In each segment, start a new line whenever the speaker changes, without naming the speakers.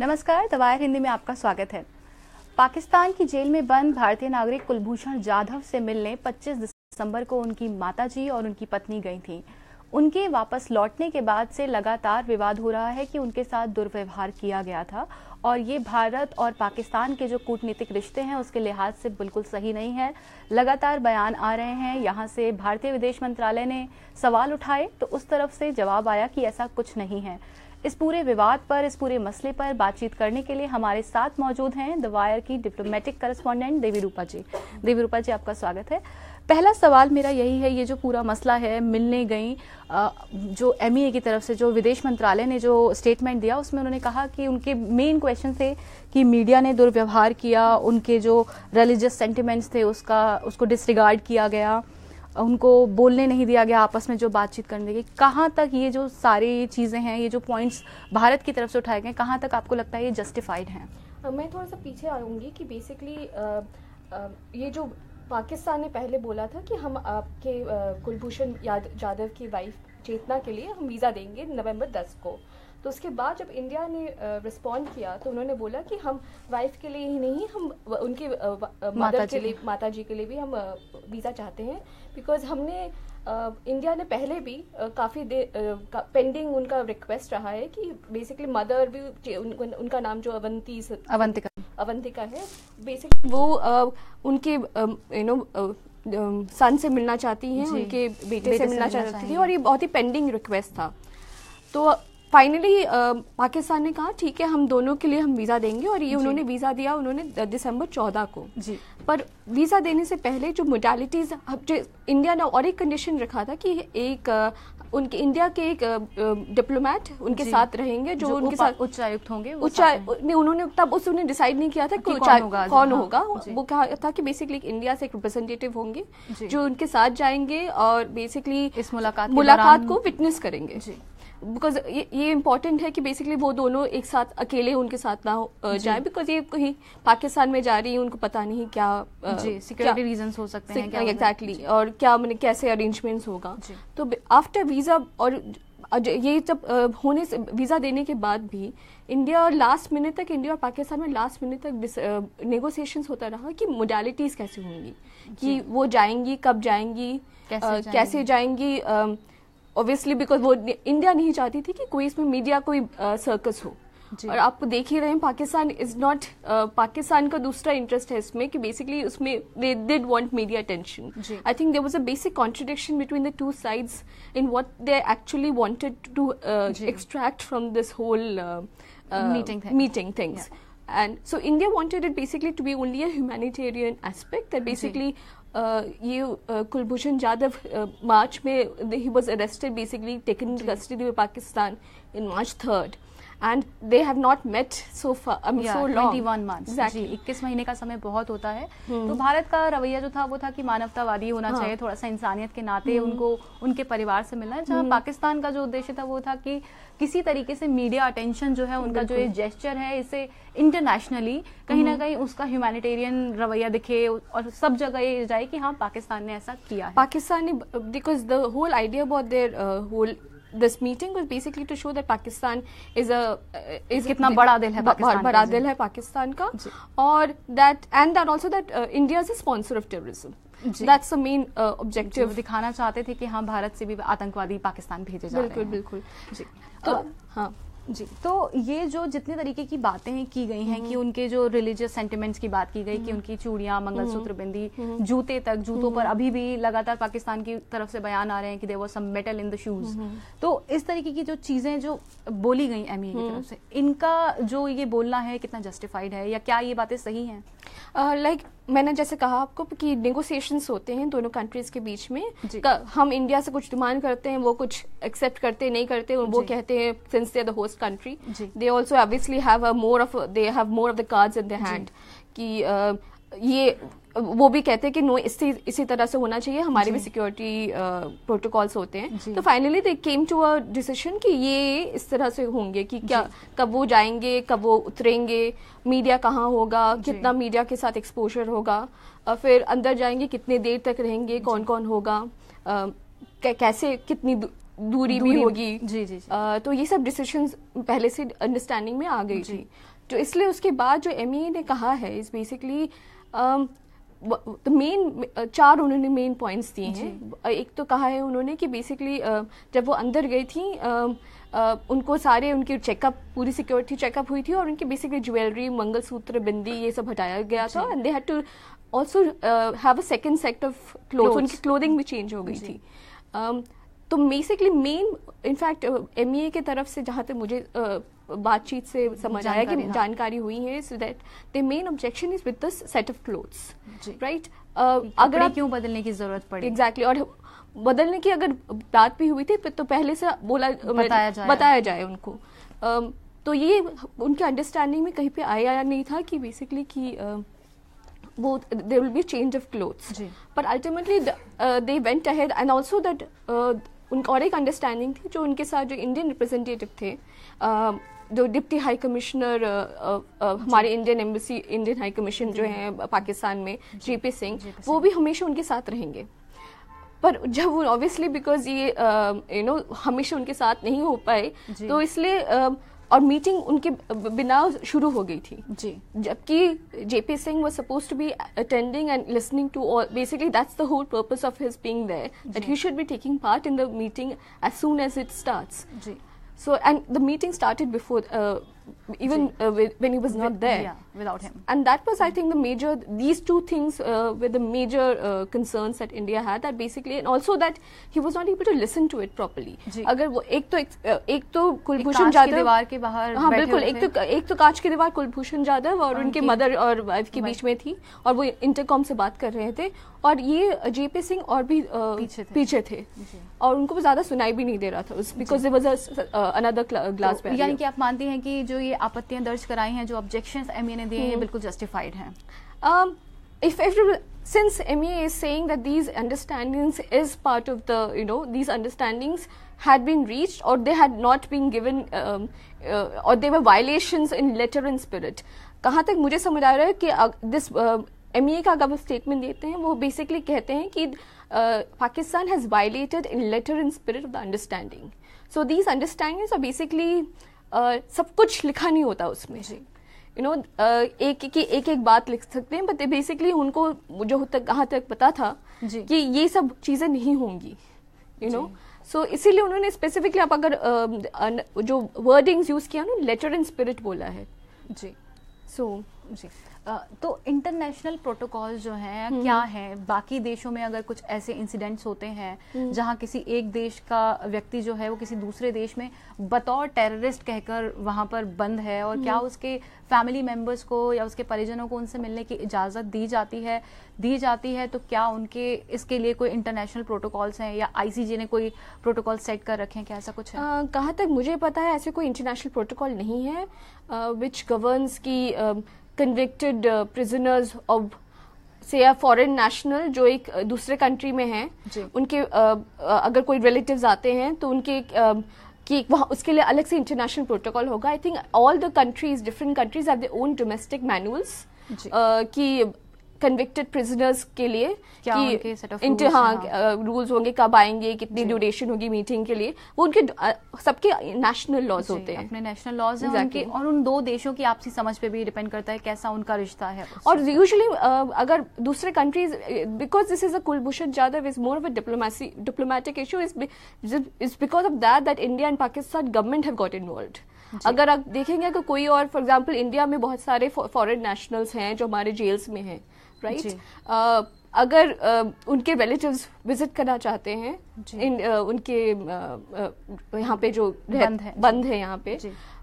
नमस्कार दवायर हिंदी में आपका स्वागत है पाकिस्तान की जेल में बंद भारतीय नागरिक कुलभूषण जाधव से मिलने 25 दिसंबर को उनकी माताजी और उनकी पत्नी गई थी उनके वापस लौटने के बाद से लगातार विवाद हो रहा है कि उनके साथ दुर्व्यवहार किया गया था और ये भारत और पाकिस्तान के जो कूटनीतिक रिश्ते हैं उसके लिहाज से बिल्कुल सही नहीं है लगातार बयान आ रहे हैं यहाँ से भारतीय विदेश मंत्रालय ने सवाल उठाए तो उस तरफ से जवाब आया कि ऐसा कुछ नहीं है इस पूरे विवाद पर इस पूरे मसले पर बातचीत करने के लिए हमारे साथ मौजूद हैं द वायर की diplomatic correspondent Devirupa ji Devirupa ji आपका स्वागत है पहला सवाल मेरा यही है ये जो पूरा मसला है मिलने गई जो एम e की तरफ से जो विदेश मंत्रालय ने जो स्टेटमेंट दिया उसमें उन्होंने कहा कि उनके मेन क्वेश्चन थे कि मीडिया ने दुर्व्यवहार किया उनके जो रिलीजियस सेंटिमेंट्स थे उसका उसको डिसरिगार्ड किया गया उनको बोलने नहीं दिया गया आपस में जो बातचीत करने की कहाँ तक ये जो सारे चीज़ें हैं ये जो पॉइंट्स भारत की तरफ से उठाए गए कहाँ तक आपको लगता है ये जस्टिफाइड हैं
मैं थोड़ा सा पीछे आऊँगी कि बेसिकली ये जो पाकिस्तान ने पहले बोला था कि हम आपके कुलभूषण यादव की वाइफ चेतना के लिए हम वीज़ा देंगे नवंबर 10 को तो उसके बाद जब इंडिया ने रिस्पॉन्ड किया तो उन्होंने बोला कि हम वाइफ के लिए ही नहीं हम उनके मदर के लिए माता जी के लिए भी हम वीज़ा चाहते हैं बिकॉज हमने इंडिया ने पहले भी काफ़ी देर पेंडिंग उनका रिक्वेस्ट रहा है कि बेसिकली मदर भी उन, उनका नाम जो अवंती अवंतिका अवंतिका है बेसिकली वो आ, उनके यू नो सन से मिलना चाहती हैं उनके बेटे, बेटे से मिलना चाहती थी और ये बहुत ही पेंडिंग रिक्वेस्ट था तो फाइनली पाकिस्तान uh, ने कहा ठीक है हम दोनों के लिए हम वीज़ा देंगे और ये उन्होंने वीज़ा दिया उन्होंने दिसंबर चौदह को जी पर वीज़ा देने से पहले जो मोडालिटीज़ इंडिया ने और एक कंडीशन रखा था कि एक uh, उनके इंडिया के एक डिप्लोमेट uh, उनके साथ रहेंगे जो, जो उनके साथ
उच्चायुक्त होंगे उच्चायुक्त
उन्होंने तब उस उन्होंने डिसाइड नहीं किया था हाँ, कि कौन होगा कौन हाँ, होगा वो कहा था कि बेसिकली इंडिया से एक रिप्रेजेंटेटिव होंगे जो उनके साथ जाएंगे और बेसिकली इस मुलाकात मुलाकात को विटनेस करेंगे जी बिकॉज ये ये इम्पॉर्टेंट है कि बेसिकली वो दोनों एक साथ अकेले उनके साथ ना जाए बिकॉज ये कहीं पाकिस्तान में जा रही है उनको पता नहीं क्या सिक्योरिटी रीजन हो सकते हैं एग्जैक्टली और क्या मैंने कैसे अरेंजमेंट होगा तो आफ्टर वीज़ा और ये जब होने से वीज़ा देने के बाद भी इंडिया लास्ट मिनट तक इंडिया और पाकिस्तान में लास्ट मिनट तक नेगोशिएशन होता रहा कि मोडालिटीज़ कैसे होंगी कि वो जाएंगी कब जाएंगी कैसे आ, जाएंगी, कैसे जाएंगी आ, ऑब्वियसली बिकॉज वो इंडिया नहीं चाहती थी कि कोई इसमें मीडिया कोई सर्कस हो और आप देख ही रहे हैं पाकिस्तान इज नॉट पाकिस्तान का दूसरा इंटरेस्ट है इसमें कि बेसिकली उसमें they did want media attention I think there was a basic contradiction between the two sides in what they actually wanted to extract from this whole meeting things and so India wanted it basically to be only a humanitarian aspect that basically Uh, ये uh, Kulbhushan Jadhav March में ही was arrested basically taken in custody by Pakistan in March third and they have not met so twenty one month इक्कीस
महीने का समय बहुत होता है hmm. तो भारत का रवैया जो था वो था कि मानवतावादी होना हाँ. चाहिए थोड़ा सा इंसानियत के नाते hmm. उनको उनके परिवार से मिलना है जहां hmm. हम्म। पाकिस्तान का जो उद्देश्य था वो था कि किसी तरीके से मीडिया अटेंशन जो है उनका जो ये जेस्चर है इसे इंटरनेशनली कहीं ना कहीं उसका ह्यूमैनिटेरियन रवैया दिखे और सब जगह ये जाए कि हाँ पाकिस्तान ने ऐसा
किया है पाकिस्तान ने because the whole idea about their whole this meeting was basically to show that Pakistan is a is कितना बड़ा दिल है बहुत बड़ा दिल है पाकिस्तान का और that and that also that India is a sponsor of terrorism that's the main
objective दिखाना चाहते थे कि हाँ भारत से भी आतंकवादी पाकिस्तान भेजे जा रहे हैं बिल्कुल बिल्कुल
जी तो uh,
हाँ जी तो ये जो जितने तरीके की बातें हैं की गई हैं हम्म। कि उनके जो रिलीजियस सेंटिमेंट्स की बात की गई कि हम्म। उनकी चूड़ियां हम्म। मंगलसूत्र बिंदी जूते तक जूतों पर अभी भी लगातार पाकिस्तान की तरफ से बयान आ रहे हैं कि there were some metal in the shoes तो इस तरीके की जो चीजें जो बोली गई एम e की तरफ से इनका जो ये बोलना है कितना जस्टिफाइड है या क्या
ये बातें सही हैं लाइक uh, like, मैंने जैसे कहा आपको कि नेगोसिएशंस होते हैं दोनों कंट्रीज के बीच में हम इंडिया से कुछ डिमांड करते हैं वो कुछ एक्सेप्ट करते नहीं करते वो कहते हैं since they are the host country they also obviously have more of they have more of the cards in the hand कि uh, ये वो भी कहते हैं कि नो इसी इसी तरह से होना चाहिए हमारे भी सिक्योरिटी प्रोटोकॉल्स होते हैं तो finally they came to a decision कि ये इस तरह से होंगे कि क्या कब वो जाएंगे कब वो उतरेंगे मीडिया कहाँ होगा कितना मीडिया के साथ एक्सपोजर होगा फिर अंदर जाएंगे कितने देर तक रहेंगे कौन कौन होगा कैसे कितनी दूरी, दूरी भी होगी जी जी, तो ये सब डिसीशन पहले से अंडरस्टैंडिंग में आ गई थी तो इसलिए उसके बाद जो एम e ने कहा है इज बेसिकली तो मेन uh, चार उन्होंने मेन पॉइंट्स दिए हैं एक तो कहा है उन्होंने कि बेसिकली जब वो अंदर गई थी उनको सारे उनके चेकअप पूरी सिक्योरिटी चेकअप हुई थी और उनकी बेसिकली ज्वेलरी मंगलसूत्र बिंदी ये सब हटाया गया था and they had to also have a second set of cloth उनकी क्लोथिंग भी चेंज हो गई थी तो basically main in fact M E A के तरफ से जहाँ तक मुझे uh, बातचीत से समझ आया कि जानकारी हाँ। हुई है so that the main objection is with this set of clothes right अगर क्यों बदलने की जरूरत पड़ी एग्जैक्टली और बदलने की अगर बात भी हुई थी तो पहले से बोला uh, बताया जाए, बताया जाए उनको um, तो ये उनके अंडरस्टैंडिंग में कहीं पे आया नहीं था कि बेसिकली कि uh, वो there will be change of clothes पर ultimately they went ahead and also that उनका और एक अंडरस्टैंडिंग थी जो उनके साथ जो इंडियन रिप्रेजेंटेटिव थे जो डिप्टी हाई कमिश्नर हमारे Indian embassy Indian high commission जो है पाकिस्तान में पी सिंह वो भी हमेशा उनके साथ रहेंगे पर जब वो ऑब्वियसली बिकॉज ये यू नो हमेशा उनके साथ नहीं हो पाए तो इसलिए और मीटिंग उनके बिना शुरू हो गई थी जी जबकि JP Singh was supposed to be attending and listening to all basically that's the whole purpose of his being there that he should be taking part in the meeting as soon as it starts जी so and the meeting started before even uh, with, when he was not with, there. Yeah, without him. And that was, I think, the major, these two things uh, were the major uh, concerns that India had that basically, and also that he was not able to listen to it properly. agar अगर वो एक तो एक तो कुलभूषण जाधव दीवार के बाहर हाँ बिल्कुल एक तो एक तो कांच की दीवार कुलभूषण जाधव और उनके मदर और वाइफ के बीच में थी और वो इंटरकॉम से बात कर रहे थे और ये जेपी सिंह और भी पीछे थे, पीछे थे। और उनको ज़्यादा सुनाई भी नहीं दे रहा था because there was another glass यानी कि आप
मानते हैं कि जो जो ये आपत्तियां दर्ज कराई हैं जो ऑब्जेक्शन एम ने दिए हैं ये बिल्कुल
जस्टिफाइड हैं um, if, if since MEA is saying that these understandings is part of the you know these understandings had been reached or they had not been given um, uh, or they were violations in letter and spirit कहाँ तक मुझे समझ आ रहा है कि this M का अगर वो स्टेटमेंट देते हैं वो बेसिकली कहते हैं कि Pakistan has violated in letter in spirit of the understanding so these understandings are basically सब कुछ लिखा नहीं होता उसमें जी यू नो एक एक एक एक बात लिख सकते हैं बट बेसिकली उनको जो तक कहाँ तक पता था कि ये सब चीज़ें नहीं होंगी यू नो सो इसीलिए उन्होंने स्पेसिफिकली आप अगर जो वर्डिंग्स यूज़ किया ना लेटर इन स्पिरिट बोला है जी सो जी
तो इंटरनेशनल प्रोटोकॉल जो हैं हम्म। क्या हैं बाकी देशों में अगर कुछ ऐसे इंसिडेंट्स होते हैं हम्म। जहां किसी एक देश का व्यक्ति जो है वो किसी दूसरे देश में बतौर टेररिस्ट कहकर वहां पर बंद है और क्या हम्म। उसके फैमिली मेंबर्स को या उसके परिजनों को उनसे मिलने की इजाज़त दी जाती है दी जाती है तो क्या उनके इसके लिए कोई इंटरनेशनल प्रोटोकॉल्स हैं या आईसीजे ने कोई प्रोटोकॉल सेट कर रखे हैं क्या ऐसा कुछ है
कहाँ तक मुझे पता है ऐसे कोई इंटरनेशनल प्रोटोकॉल नहीं है विच गवर्नस की कन्विक्टेड प्रिजनर्स ऑफ से या फॉरेन नेशनल जो एक uh, दूसरे कंट्री में हैं उनके uh, uh, अगर कोई रिलेटिव आते हैं तो उनके uh, कि वहाँ उसके लिए अलग से इंटरनेशनल प्रोटोकॉल होगा I think all the countries different countries have their own domestic manuals कि कन्विक्टेड प्रिजनर्स के लिए कि इंटर हाँ रूल्स हाँ। होंगे कब आएंगे कितनी ड्यूरेशन होगी मीटिंग के लिए वो उनके सबके नेशनल लॉज होते हैं अपने नेशनल लॉज हैं exactly. उनके और उन दो देशों की आपसी समझ पे भी डिपेंड करता है कैसा उनका
रिश्ता है और यूजली
अगर दूसरे countries because this is a Kulbhushan Jadhav is more of a diplomacy diplomatic issue is because of that that India and Pakistan government have got involve अगर आप देखेंगे कि कोई और फॉर एग्जाम्पल इंडिया में बहुत सारे फॉरेन नेशनल्स हैं जो हमारे जेल्स में हैं राइट अगर uh, उनके रिलेटिव्स विजिट करना चाहते हैं इन uh, उनके यहाँ पे जो बंद है बंद है यहाँ पे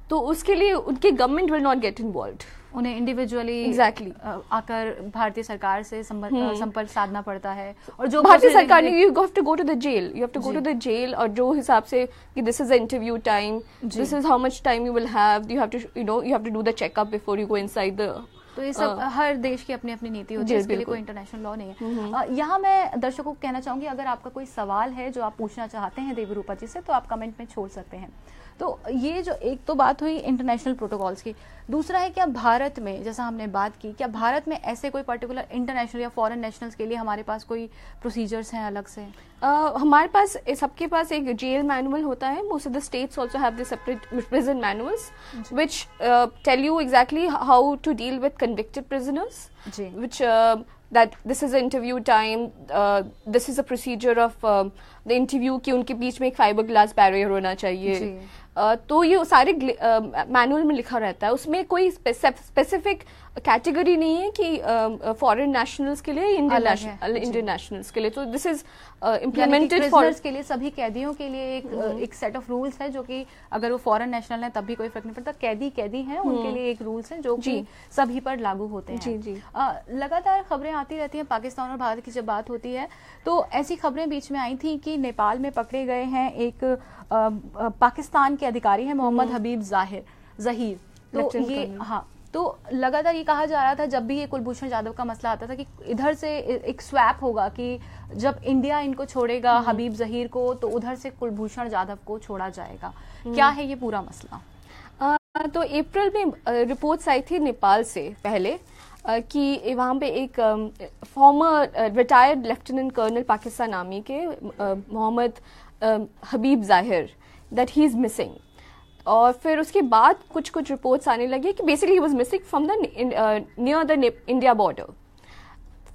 तो उसके लिए उनके government will not get involve उन्हें इंडिविजुअली एग्जैक्टली
exactly. आकर भारतीय सरकार से हम्म। संपर्क साधना पड़ता है और जो भारतीय सरकार ने you
have to go to the jail you have to go to the jail और जो हिसाब से कि this is interview time this is how much time you will have you have to you know you have to do the checkup before you go inside the तो ये सब हाँ। हर
देश की अपनी अपनी नीति होती है इसके लिए कोई इंटरनेशनल लॉ नहीं है हम्म, हम्म। यहाँ मैं दर्शकों को कहना चाहूंगी अगर आपका कोई सवाल है जो आप पूछना चाहते हैं देवी रूपा जी से तो आप कमेंट में छोड़ सकते हैं तो ये जो एक तो बात हुई इंटरनेशनल प्रोटोकॉल्स की दूसरा है क्या भारत में जैसा हमने बात की क्या भारत में ऐसे कोई पर्टिकुलर इंटरनेशनल या फॉरेन नेशनल्स के लिए हमारे पास कोई प्रोसीजर्स हैं
अलग से आ, हमारे पास सबके पास एक जेल मैनुअल होता है most of the states also have the separate prison manuals which tell you exactly how to deal with convicted prisoners which that this is interview time this is a procedure of the interview कि उनके बीच में एक fibre glass barrier होना चाहिए तो ये सारे manual में लिखा रहता है उसमें कोई स्पेसिफिक कैटेगरी नहीं है कि फॉरेन नेशनल्स के लिए इंडियन नेशनल्स के लिए तो दिस इज इम्प्लीमेंटेड फॉरनर्स के
लिए सभी कैदियों के लिए एक हम्म। एक सेट ऑफ रूल्स है जो कि अगर वो फॉरेन नेशनल है तब भी कोई फर्क नहीं पड़ता कैदी कैदी हैं हम्म। उनके लिए एक रूल्स हैं जो कि सभी पर लागू होते हैं जी जी लगातार खबरें आती रहती हैं पाकिस्तान और भारत की जब बात होती है तो ऐसी खबरें बीच में आई थी कि नेपाल में पकड़े गए हैं एक पाकिस्तान के अधिकारी हैं मोहम्मद हम्म। हबीब जाहिर जहीर तो ये हाँ तो लगातार ये कहा जा रहा था जब भी ये कुलभूषण जाधव का मसला आता था कि इधर से एक स्वैप होगा कि जब इंडिया इनको छोड़ेगा हम्म। हबीब जहीर को तो उधर से कुलभूषण जाधव को छोड़ा जाएगा हम्म। क्या है
ये पूरा मसला आ, तो अप्रैल में रिपोर्ट्स आई थी नेपाल से पहले कि वहाँ पे एक former retired lieutenant colonel Pakistan army के मोहम्मद हबीब जाहिर दैट ही इज़ मिसिंग और फिर उसके बाद कुछ कुछ रिपोर्ट्स आने लगे कि basically he was missing from the near the India border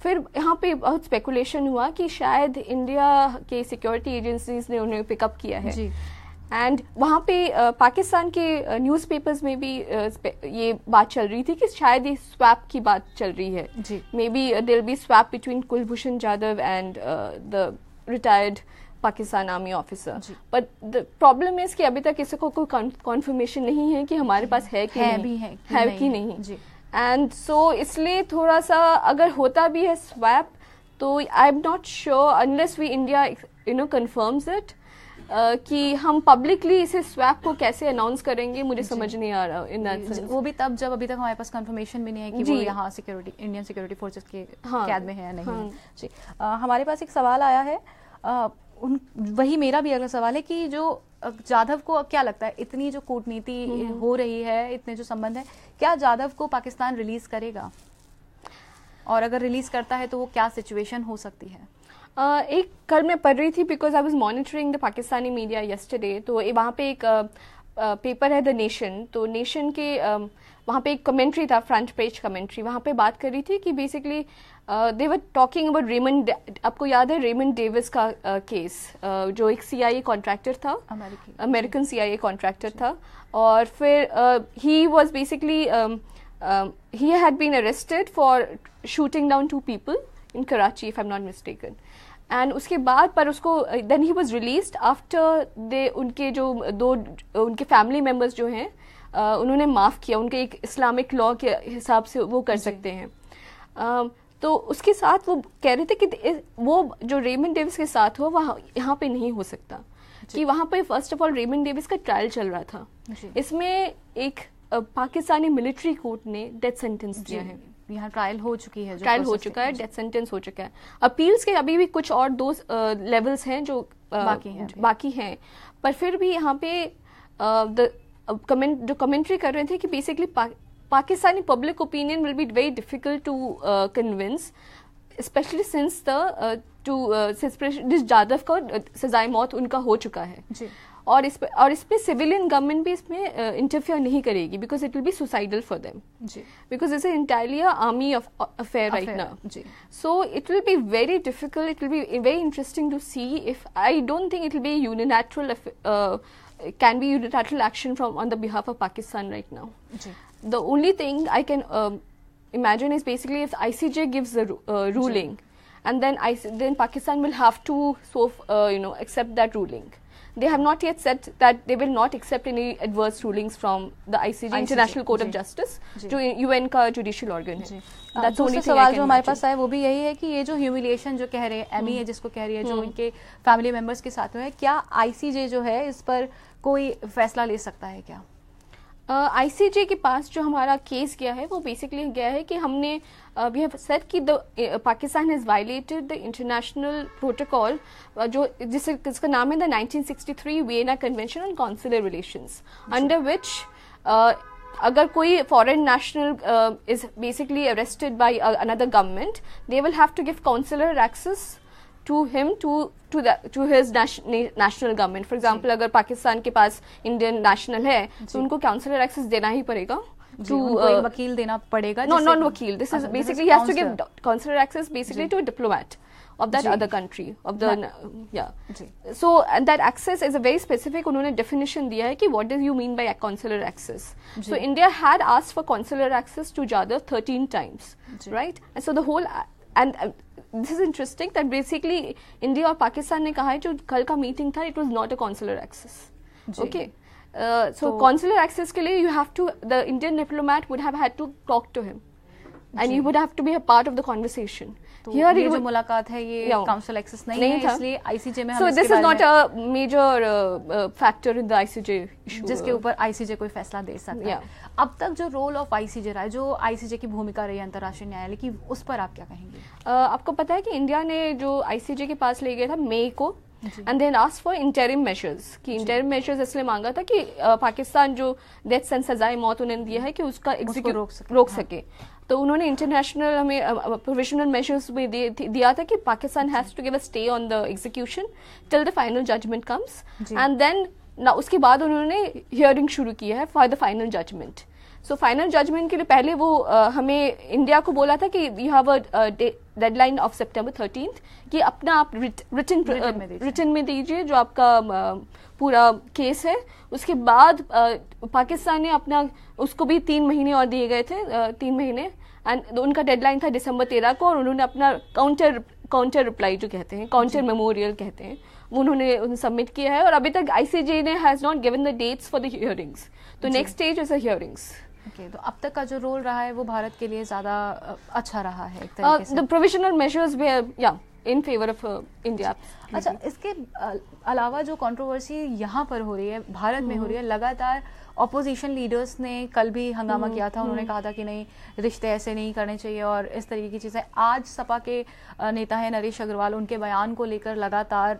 फिर यहाँ पे बहुत स्पेकुलेशन हुआ कि शायद इंडिया के सिक्योरिटी एजेंसीज ने उन्हें पिकअप किया है एंड वहाँ पे पाकिस्तान uh, के न्यूज़पेपर्स uh, में भी uh, ये बात चल रही थी कि शायद ये स्वैप की बात चल रही है maybe deal be swap between Kulbhushan Jadhav and the retired Pakistan army officer but the problem is कि अभी तक किसी को कोई कॉन्फर्मेशन नहीं है कि हमारे पास है कि है नहीं, भी है कि है नहीं, कि नहीं। एंड सो so, इसलिए थोड़ा सा अगर होता भी है स्वैप तो I am not sure unless we India you know confirms it कि हम पब्लिकली इसे स्वैप को कैसे अनाउंस करेंगे मुझे समझ नहीं आ रहा इन वो भी तब जब अभी तक हमारे पास
कंफर्मेशन भी नहीं
है कि वो यहाँ
सिक्योरिटी इंडियन सिक्योरिटी फोर्सेस के हाँ। कैद में है या नहीं हाँ। जी हमारे पास एक सवाल आया है उन वही मेरा भी अगला सवाल है कि जो जाधव को क्या लगता है इतनी जो कूटनीति हम्म। हो रही है इतने जो संबंध है क्या जाधव को पाकिस्तान रिलीज करेगा
और अगर रिलीज करता है तो वो क्या सिचुएशन हो सकती है Uh, एक कल मैं पढ़ रही थी because I was monitoring the Pakistani media yesterday तो वहाँ पे एक uh, पेपर है द नेशन तो नेशन के वहाँ पे एक कमेंट्री था फ्रंट पेज कमेंट्री वहाँ पे बात कर रही थी कि basically were talking about Raymond आपको याद है रेमन डेविस का केस uh, uh, जो एक सीआईए कॉन्ट्रैक्टर था अमेरिकन सीआईए कॉन्ट्रैक्टर था और फिर he was basically he had been arrested for shooting down two people in Karachi if I am not mistaken and उसके बाद पर उसको then he was release after they उनके जो दो उनके फैमिली मेम्बर्स जो हैं uh, उन्होंने माफ़ किया उनके एक इस्लामिक लॉ के हिसाब से वो कर सकते हैं um, तो उसके साथ वो कह रहे थे कि वो जो रेमन डेविस के साथ हुआ वहाँ यहाँ पे नहीं हो सकता कि वहाँ पे first of all Raymond Davis का ट्रायल चल रहा था इसमें एक uh, पाकिस्तानी मिलिट्री कोर्ट ने डेथ सेंटेंस दिया है यहाँ ट्रायल हो चुकी है ट्रायल हो चुका है डेथ सेंटेंस हो चुका है अपील्स के अभी भी कुछ और दो लेवल्स हैं जो बाकी हैं बाकी हैं पर फिर भी यहाँ पे कमेंट जो कमेंट्री कर रहे थे कि basically Pakistani public opinion will be very difficult to convince specially since the two since Jadhav का सजाए मौत उनका हो चुका है जी और इस पर और इसमें सिविलियन गवर्नमेंट भी इसमें इंटरफेयर नहीं करेगी because it will be suicidal for them because is entirely army of affair right now so it will be very difficult it will be very interesting to see if I don't think it will be unilateral can be unilateral action from on the behalf of Pakistan right now the only thing I can imagine is basically if I C J gives ruling and then I then Pakistan will have to so you know accept that ruling they have not yet said that they will not accept any adverse rulings from the ICJ, ICJ International Court of Justice to UN का judicial organ है दूसरा सवाल जो हमारे पास
आया वो भी यही है कि ये जो ह्यूमिलिएशन जो कह रहे हैं एमईए जिसको कह रही है जो इनके फैमिली मेंबर्स के साथ में है क्या आईसीजे जो है इस पर कोई फैसला ले सकता है क्या
आईसीजे के पास जो हमारा केस गया है वो बेसिकली गया है कि हमने वी हैव सेट कि the Pakistan has violated the international protocol जो जिसे जिसका नाम है the 1963 Vienna convention on consular relation under which अगर कोई foreign national is basically arrested by another government they will have to give consular access to him to to the to his his national government. For example, अगर पाकिस्तान के पास Indian national है तो उनको counsellor access देना ही पड़ेगा to uh, वकील देना पड़ेगा नो नॉन वकील basically he has to give give access basically to a diplomat. of that other country of the yeah जी. so and that access is a very specific unhone definition diya hai ki what do you mean by a consular access जी. so India had asked for consular access to Jadav 13 times जी. right and so the whole and uh, this is interesting that basically India और पाकिस्तान ने कहा है जो कल का meeting था it was not a consular access okay so consular access के लिए you have to the Indian diplomat would have had to talk to him and you would have to be a part of the conversation तो जो मुलाकात है ये council access नहीं, नहीं है इसलिए आईसीजे में so this is not a major factor in the ICJ जिसके uh, ऊपर आईसीजे कोई फैसला दे सकता है
अब तक जो रोल ऑफ आईसीजे रहा है जो आईसीजे की भूमिका रही है
अंतर्राष्ट्रीय न्यायालय की उस पर आप क्या कहेंगे uh, आपको पता है कि इंडिया ने जो आईसीजे के पास ले गया था मई को and then ask for interim measures कि इंटरिम मेजर्स इसलिए मांगा था कि पाकिस्तान जो डेथ सेंस सजाए मौत उन्होंने दिया है कि उसका एग्जीक्यूट रोक सके, रोक हाँ. सके. तो उन्होंने इंटरनेशनल हमें प्रोविजनल मेजर्स भी दिया था कि Pakistan has to give a stay on the execution till the final judgement comes and then ना उसके बाद उन्होंने हियरिंग शुरू की है for the final judgement so final judgement के लिए पहले वो uh, हमें इंडिया को बोला था कि you have a deadline of September thirteenth कि अपना आप रिटर्न रिटर्न में दीजिए जो आपका पूरा केस है उसके बाद पाकिस्तान ने अपना उसको भी तीन महीने और दिए गए थे तीन महीने एंड उनका डेडलाइन था दिसंबर तेरह को और उन्होंने अपना काउंटर काउंटर रिप्लाई जो कहते हैं काउंटर मेमोरियल कहते हैं वो उन्होंने सबमिट किया है और अभी तक आईसीजे ने has not given the dates for the hearings तो next stage is a hearings okay तो अब
तक का जो रोल रहा है वो भारत के लिए ज़्यादा अच्छा रहा है द
प्रोविजनल मेजर्स भी या इन फेवर ऑफ इंडिया
अच्छा इसके अलावा जो कंट्रोवर्सी यहाँ पर हो रही है भारत में हो रही है mm-hmm. लगातार ऑपोजिशन लीडर्स ने कल भी हंगामा किया था mm-hmm. उन्होंने mm-hmm. कहा था कि नहीं रिश्ते ऐसे नहीं करने चाहिए और इस तरीके की चीज़ें आज सपा के नेता हैं नरेश अग्रवाल उनके बयान को लेकर लगातार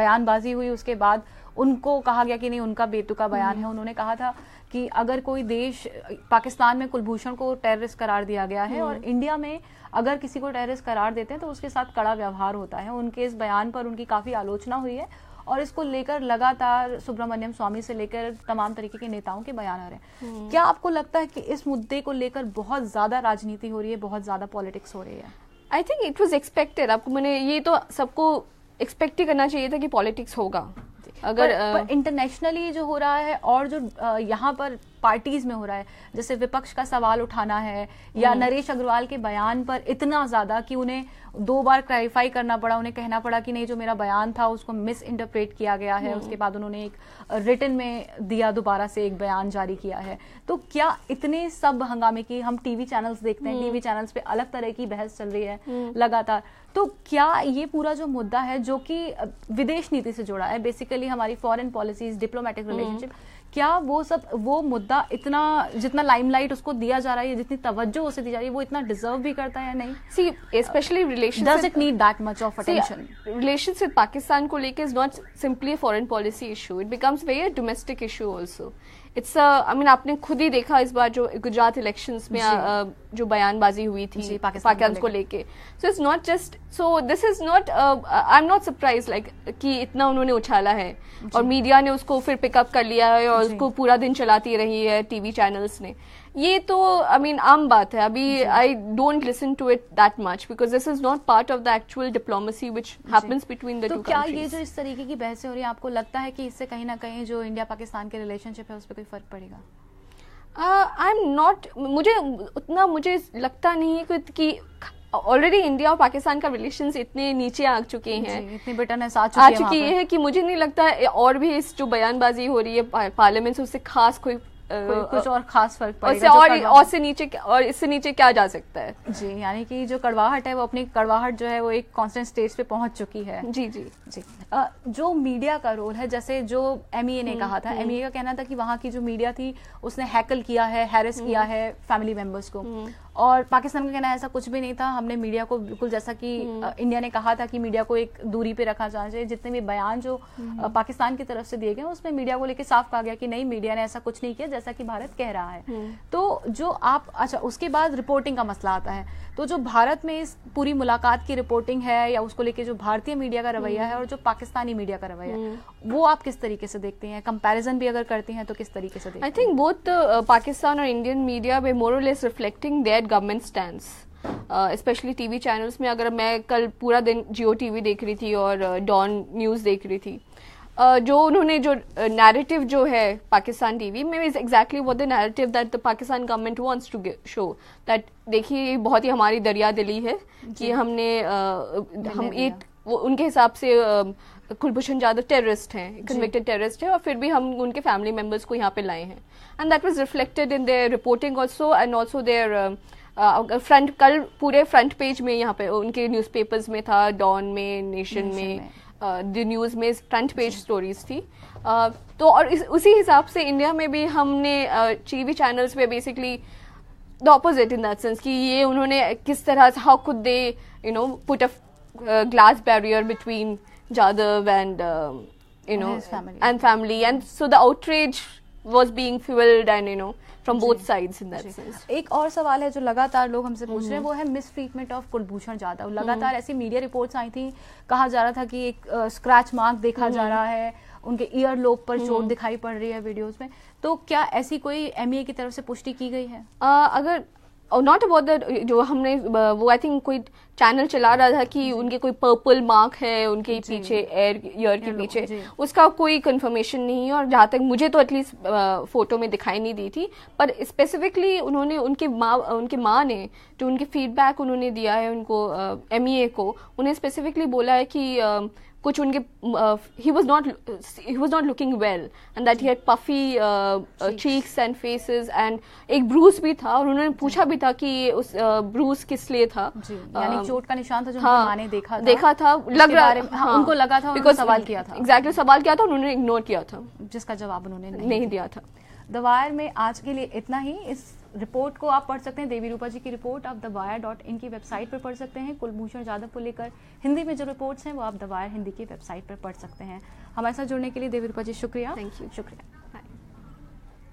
बयानबाजी हुई उसके बाद उनको कहा गया कि नहीं उनका बेतुका बयान है उन्होंने कहा था कि अगर कोई देश पाकिस्तान में कुलभूषण को टेररिस्ट करार दिया गया है और हम्म। इंडिया में अगर किसी को टेररिस्ट करार देते हैं तो उसके साथ कड़ा व्यवहार होता है उनके इस बयान पर उनकी काफ़ी आलोचना हुई है और इसको लेकर लगातार सुब्रमण्यम स्वामी से लेकर तमाम तरीके के नेताओं के बयान आ रहे हैं हम्म। क्या आपको लगता है कि इस मुद्दे को लेकर बहुत ज़्यादा राजनीति हो रही है बहुत ज़्यादा पॉलिटिक्स हो
रही है I think it was expected आपको मैंने ये तो सबको एक्सपेक्ट ही करना चाहिए था कि पॉलिटिक्स होगा अगर इंटरनेशनली जो हो रहा है और जो
यहाँ पर पार्टीज में हो रहा है जैसे विपक्ष का सवाल उठाना है या हम्म। नरेश अग्रवाल के बयान पर इतना ज्यादा कि उन्हें दो बार क्लैरिफाई करना पड़ा उन्हें कहना पड़ा कि नहीं जो मेरा बयान था उसको मिस इंटरप्रेट किया गया है हम्म। उसके बाद उन्होंने एक रिटर्न में दिया दोबारा से एक बयान जारी किया है तो क्या इतने सब हंगामे की हम टीवी चैनल्स देखते हैं टीवी हम्म। चैनल्स पे अलग तरह की बहस चल रही है लगातार तो क्या ये पूरा जो मुद्दा है जो कि विदेश नीति से जुड़ा है बेसिकली हमारी फॉरेन पॉलिसीज डिप्लोमेटिक रिलेशनशिप क्या वो सब वो मुद्दा इतना जितना लाइमलाइट उसको दिया जा रहा है जितनी तवज्जो उसे दी जा रही है वो इतना डिजर्व
भी करता है या नहीं see specially relation does it need that much of attention relation with Pakistan को लेकर is not simply foreign policy issue it becomes very domestic issue also it's I mean आपने खुद ही देखा इस बार जो गुजरात इलेक्शंस में जो बयानबाजी हुई थी पाकिस्तान को लेके so it's not just so this is not I am not surprise like कि इतना उन्होंने उछाला है और मीडिया ने उसको फिर पिकअप कर लिया है और उसको पूरा दिन चलाती रही है टीवी चैनल्स ने ये तो आई I मीन mean, आम बात है अभी I don't listen to it that much because this is not part of the actual diplomacy which happens between the तो क्या countries. ये जो
इस तरीके की बहसें हो रही है आपको लगता है कि इससे कहीं ना कहीं जो इंडिया पाकिस्तान के रिलेशनशिप है उस पर कोई फर्क पड़ेगा
आई एम नॉट मुझे उतना मुझे लगता नहीं है कि ऑलरेडी इंडिया और पाकिस्तान का रिलेशन इतने नीचे आ चुके हैं इतनी बिटरनेस आ चुकी, आ चुकी है, है कि मुझे नहीं लगता और भी इस जो बयानबाजी हो रही है पार्लियामेंट से उससे खास कोई कुछ और खास फर्क पड़ेगा और, और, और से नीचे और इससे नीचे क्या जा सकता है
जी यानी कि जो कड़वाहट है वो अपनी कड़वाहट जो है वो एक कांस्टेंट स्टेज पे पहुंच चुकी है जी जी जी आ, जो मीडिया का रोल है जैसे जो एम e ने हम्म, कहा था एम हम्म। e का कहना था कि वहाँ की जो मीडिया थी उसने हैकल किया है हैरस हम्म। किया है फैमिली मेम्बर्स को और पाकिस्तान का कहना ऐसा कुछ भी नहीं था हमने मीडिया को बिल्कुल जैसा कि हम्म। इंडिया ने कहा था कि मीडिया को एक दूरी पे रखा जाना चाहिए जितने भी बयान जो हम्म। पाकिस्तान की तरफ से दिए गए उसमें मीडिया को लेकर साफ कहा गया कि नहीं मीडिया ने ऐसा कुछ नहीं किया जैसा कि भारत कह रहा है हम्म। तो जो आप अच्छा उसके बाद रिपोर्टिंग का मसला आता है तो जो भारत में इस पूरी मुलाकात की रिपोर्टिंग है या उसको लेकर जो भारतीय मीडिया का रवैया है और जो पाकिस्तानी मीडिया का रवैया है वो आप किस तरीके से देखते हैं कंपैरिजन भी अगर करते हैं तो किस तरीके से
देखते हैं आई थिंक बोथ पाकिस्तान और Indian media they more less reflecting their that government stand specially T V channels में अगर मैं कल पूरा दिन जियो टी वी देख रही थी और डॉन uh, न्यूज़ देख रही थी uh, जो उन्होंने जो नैरेटिव uh, जो है पाकिस्तान टी वी में इज़ एग्जैक्टली वो the narrative that the Pakistan government wants to show that देखिए बहुत ही हमारी दरिया दिली है कि हमने uh, हम ये वो उनके हिसाब से कुलभूषण यादव टेररिस्ट हैं कन्विक्टेड टेररिस्ट हैं और फिर भी हम उनके फैमिली मेम्बर्स को यहाँ पे लाए हैं and that was reflected in their reporting also and also their front कल पूरे फ्रंट पेज में यहाँ पे उनके न्यूज़पेपर्स में था डॉन में नेशन में द न्यूज़ में फ्रंट पेज स्टोरीज थी uh, तो और इस, उसी हिसाब से इंडिया में भी हमने टी वी चैनल्स पे basically the opposite in that sense कि ये उन्होंने किस तरह how could they you know put a uh, glass barrier between Jadav and um, you know and know family. and family, and so the outrage was being fueled and you know from both sides in that sense.
एक और सवाल है जो लगातार लोग हमसे पूछ रहे हैं हम्म। वो है mistreatment of Kulbhushan Jadhav हम्म। लगातार ऐसी मीडिया रिपोर्ट्स आई थी कहा जा रहा था कि एक स्क्रैच uh, मार्क देखा जा हम्म। रहा है उनके ईयर लोब पर चोट दिखाई पड़ रही है वीडियोस में तो
क्या ऐसी कोई एम की तरफ से पुष्टि की गई है uh, अगर और नॉट अबाउट द जो हमने uh, वो आई थिंक कोई चैनल चला रहा था कि उनके कोई पर्पल मार्क है उनके पीछे एयर ईयर के पीछे उसका कोई कंफर्मेशन नहीं है और जहाँ तक मुझे तो एटलीस्ट फोटो uh, में दिखाई नहीं दी थी पर स्पेसिफिकली उन्होंने उनके माँ उनके माँ ने जो उनके फीडबैक उन्होंने दिया है उनको एम uh, e को उन्हें स्पेसिफिकली बोला है कि uh, कुछ उनके he was not he was not looking well and that he puffy cheeks and faces and एक ब्रूस भी था और उन्होंने पूछा भी था कि उस ब्रूस किस लिए था यानी चोट
का निशान था जो हाँ, माँ ने देखा था, देखा था लग रहा हाँ, हाँ, उनको लगा था बिकॉज सवाल किया था
एग्जैक्टली exactly, सवाल किया था उन्होंने इग्नोर किया था जिसका जवाब उन्होंने नहीं दिया था
द वायर में आज के लिए इतना ही इस रिपोर्ट को आप पढ़ सकते हैं देवी रूपा जी की रिपोर्ट आप दवाया डॉट इन की वेबसाइट पर पढ़ सकते हैं कुलभूषण जाधव को लेकर हिंदी में जो रिपोर्ट्स हैं वो आप दवाया हिंदी की वेबसाइट पर पढ़ सकते हैं हमारे साथ जुड़ने के लिए देवी रूपा जी शुक्रिया थैंक यू शुक्रिया